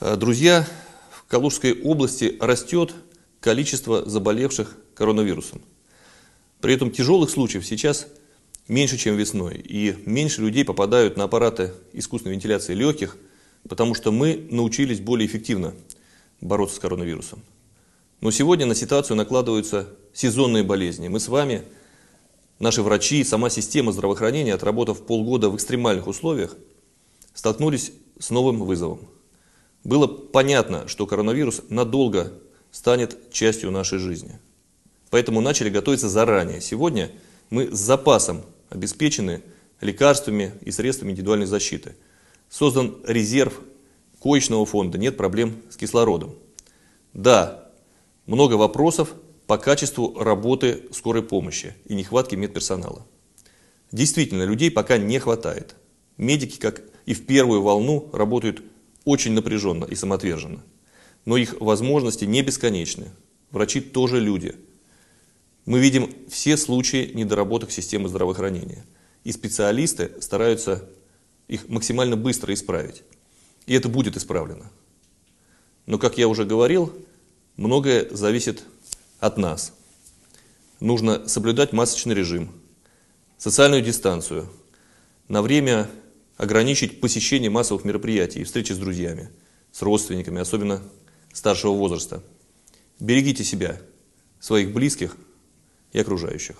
Э, друзья, в Калужской области растет количество заболевших коронавирусом. При этом тяжелых случаев сейчас меньше, чем весной, и меньше людей попадают на аппараты искусственной вентиляции легких, потому что мы научились более эффективно бороться с коронавирусом. Но сегодня на ситуацию накладываются сезонные болезни. Мы с вами, наши врачи, сама система здравоохранения, отработав полгода в экстремальных условиях, столкнулись с новым вызовом – было понятно, что коронавирус надолго станет частью нашей жизни. Поэтому начали готовиться заранее. Сегодня мы с запасом обеспечены лекарствами и средствами индивидуальной защиты. Создан резерв коечного фонда, нет проблем с кислородом. Да, много вопросов по качеству работы скорой помощи и нехватки медперсонала. Действительно, людей пока не хватает. Медики, как и в первую волну, работают очень напряженно и самоотверженно. Но их возможности не бесконечны. Врачи тоже люди. Мы видим все случаи недоработок системы здравоохранения. И специалисты стараются их максимально быстро исправить. И это будет исправлено. Но, как я уже говорил, многое зависит от нас. Нужно соблюдать масочный режим, социальную дистанцию, на время ограничить посещение массовых мероприятий и встречи с друзьями, с родственниками, особенно старшего возраста. Берегите себя, своих близких и окружающих.